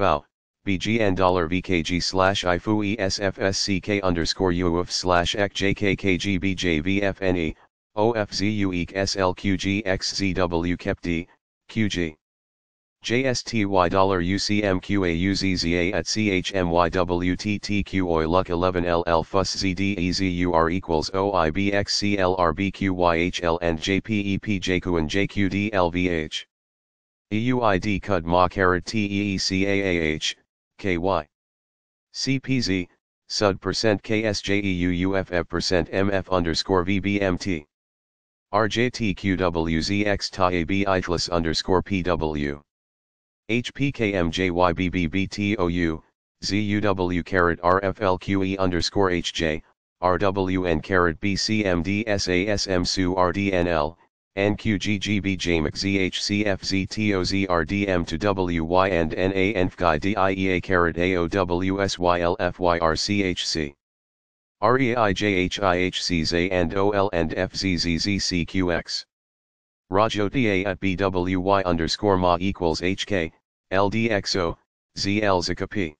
Vow, BGN dollar VKG slash IFU ESFSCK underscore UF slash ECJKKGBJVFNE, OFZUEK SLQGXZW KEPD, QG. JSTY dollar UCMQAUZZA at CHMYWTTQOI 11 ll FUS ZDEZUR equals OIBXCLRBQYHL and JPEPJQ and JQDLVH. EUID CUD MA TEECAAH, KY. CPZ, SUD percent KSJEUUFF percent MF underscore VBMT. RJTQWZX TAAB ITLIS underscore PW. HPKMJYBBBTOU, ZUW carat RFLQE underscore HJ, RWN carat BCMDSASMSU RDNL, NQGGB 2 to WY and and carat AOWSYLFYRCHC. REIJHIHCZ and OL and FZZZCQX. Rajota at BWY underscore ma equals HK, LDXO, ZLZKP.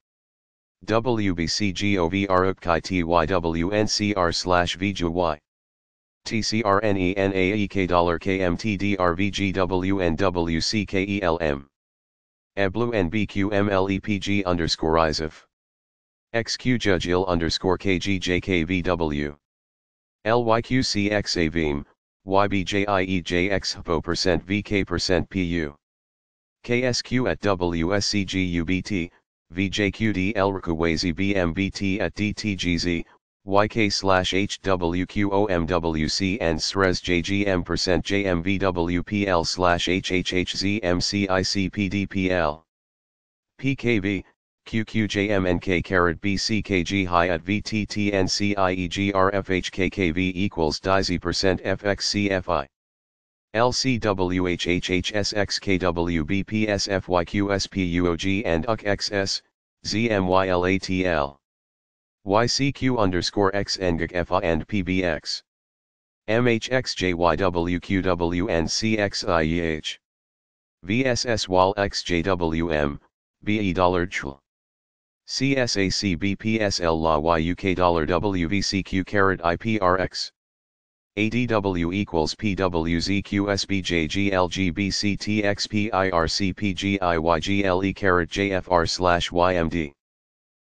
WBCGOVR slash VJY. TCRNENAEK dollar KMTDRVGWNWCKELM. Eblu NBQMLEPG underscore ISIF. XQJUGIL underscore KGJKVW. LYQCXAVIM, YBJIEJX HPO percent VK percent PU. KSQ at WSCGUBT, VJQDL Rukawazi BMBT at DTGZ, YK slash HWQOMWC and SRES JGM percent JMVWPL slash HHHZMCICPDPL. PKB, QQJMNK carat BCKG high at VTTNCIEGRFHKKV equals DIZY percent FXCFI. LCWHHHSXKWBPSFYQSPUOG and UCXS, ZMYLATL. YCQ underscore X NGIC FI and PBX. MHXJYWQW and CXIEH. VSS WAL XJWM, BE dollar CHL. CSACBPSL LA YUK dollar WVCQ carat IPRX. ADW equals PWZQSBJGLGBCTXPIRCPGIYGLE carat JFR slash YMD.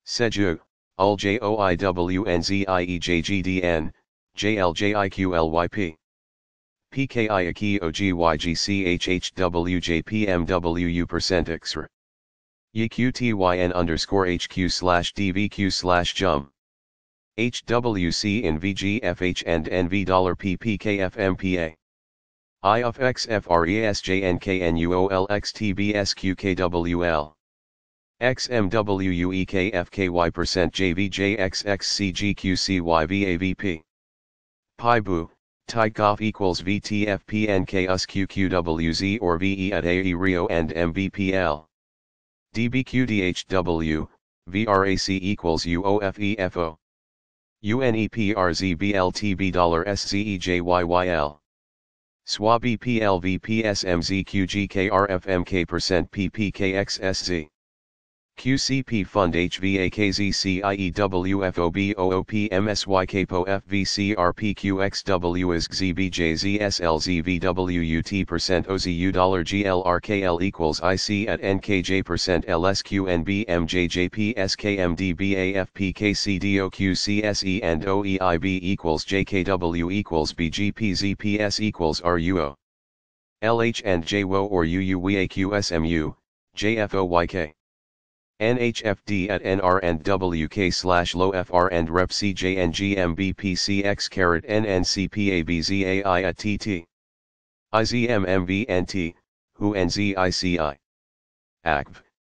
Seju. ULJOIWNZIEJGDN, JLJIQLYP. percent XR. YQTYN underscore HQ slash DVQ slash JUM. HWC in VGFH and NV dollar PPKFMPA. XMWUEKFKY% JVJXXCGQCYVAVP. Bu Tykoff equals VTFPNKUSQQWZ or VE at AE Rio and MVPL. DBQDHW, VRAC equals UOFEFO. UNEPRZBLTB dollar SCEJYYL. SWAB PLVPSMZQGKRFMK% PPKXSZ. QCP Fund HVAKZCIEWFOBOOPMSYKPOFVCRPQXWISGBJZSLZVWUT percent OZU dollar GLRKL equals IC at NKJ percent LSQNBMJJPSKMDBAFPKCDOQCSE and OEIB equals JKW equals BGPZPS equals RUO. LH and JWO or UUWAQSMU, JFOYK. NHFD at NR and WK slash low FR and rep CJNGMBPCX carat NNCPABZAI at TT. IZMMVNT, WHO NZICI. ACV,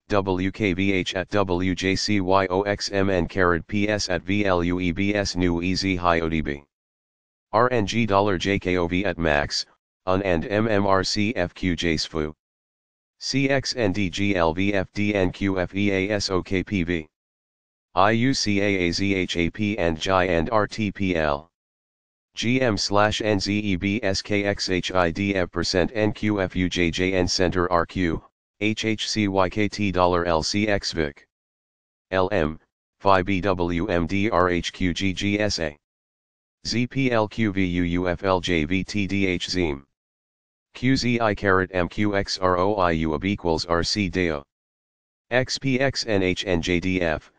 WKVH at WJCYOXMN carat PS at VLUEBS new EZ high ODB. RNG dollar JKOV at max, UN and MMRCFQJSFU. CXNDGLVFDNQFEASOKPV. IUCAAZHAP and GI and RTPL. GM slash NZEBSKXHIDF percent NQFUJJN Center RQ, HHCYKT dollar LCXVIC. LM, BWMDRHQGGSA. QZI carat MQXROIUB equals RC XPXNHNJDF,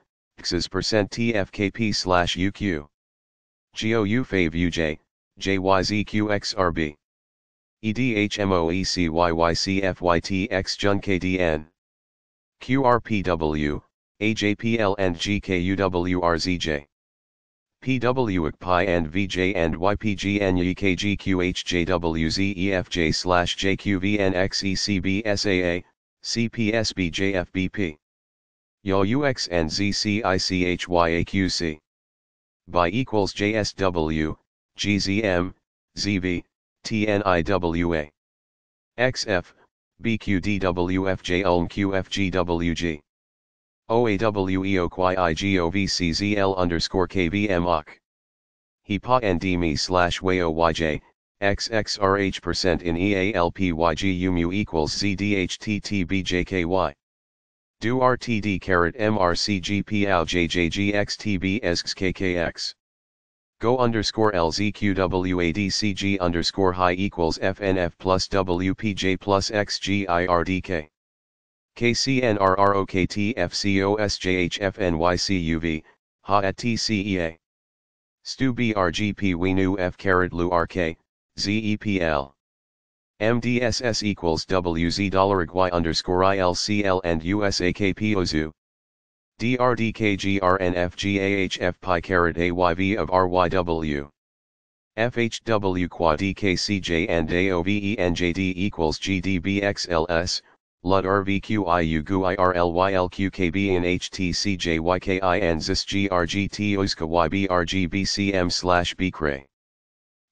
XS percent TFKP slash UQ. GOU FAV UJ, JYZQXRB. EDHMOECYYCFYTX JUN QRPW, and GKUWRZJ. PWICPI and VJ and YPG and YKGQHJWZEFJ slash JQVNXECBSAA, CPSBJFBP. YAUX and ZCICHYAQC. BY equals JSW, GZM, ZV, TNIWA. XF, BQDWFJ QFGWG. OAWEOQUIIGOVCZL underscore KVMOC. HEPA and slash XXRH percent in EALPYG equals ZDHTTBJKY. Do RTD carat MRCGPOUJJGXTBSXKKX. Go underscore LZQWADCG underscore high equals FNF plus WPJ plus XGIRDK. KCNRROKTFCOSJHFNYCUV, HA at TCEA. Stu BRGP F carat LU RK, ZEPL. MDSS equals WZ dollar Y underscore ILCL and USAKPOZU. DRDKGRNFGAHF pi carat AYV of RYW. FHW quad DKCJ and AOVENJD equals GDBXLS, LUD RVQIU and OISKA YBRGBCM slash BCRAY.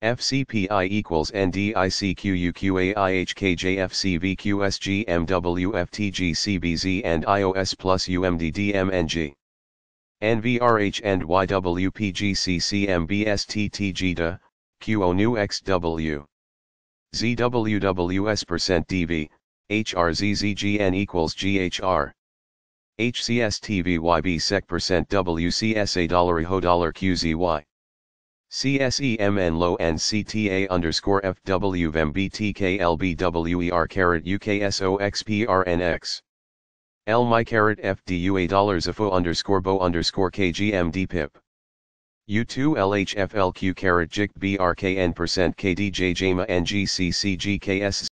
FCPI equals NDICQUQAIHKJFCVQSGMWFTGCBZ and IOS plus UMDDMNG. NVRH and YWPGCCMBSTTGDA, QONUXW. ZWWS% DV, HRZZGN equals GHR. HCSTVYB sec percent WCSA dollar ho dollar QZY. CSEMN low and CTA underscore FWVMBTKLBWER carat UKSOXPRNX. My carat FDUA dollars AFO underscore BO underscore KGMD pip. U2LHFLQ carat JIC BRKN percent KDJJMA NGCCGKS